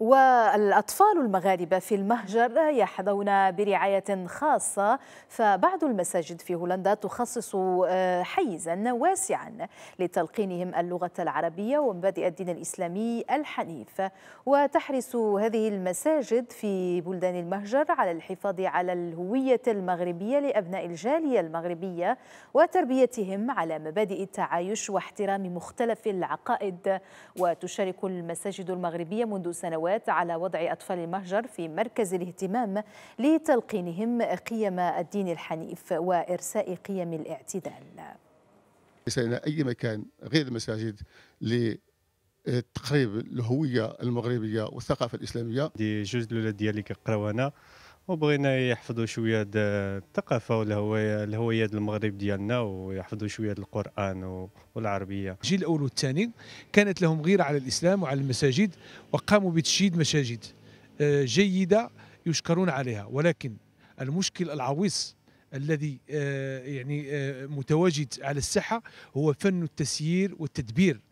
والأطفال المغاربة في المهجر يحظون برعاية خاصة فبعض المساجد في هولندا تخصص آه، حيزا واسعا لتلقينهم اللغة العربية ومبادئ الدين الإسلامي الحنيف وتحرص هذه المساجد في بلدان المهجر على الحفاظ على الهوية المغربية لأبناء الجالية المغربية وتربيتهم على مبادئ التعايش واحترام مختلف العقائد وتشارك المساجد المغربية منذ سنوات السنوات على وضع أطفال المهجر في مركز الاهتمام لتلقينهم قيم الدين الحنيف وإرساء قيم الاعتدال ليس أي مكان غير المساجد لتقريب الهوية المغربية والثقافة الإسلامية دي جوج الأولاد ديالي كيقراو هنا وبغينا يحفظوا شويه الثقافه والهوايه الهويات المغرب ديالنا ويحفظوا شويه القران والعربيه الجيل الاول والثاني كانت لهم غيره على الاسلام وعلى المساجد وقاموا بتشييد مساجد آه، جيده يشكرون عليها ولكن المشكل العويص الذي آه، يعني آه، متواجد على الساحه هو فن التسيير والتدبير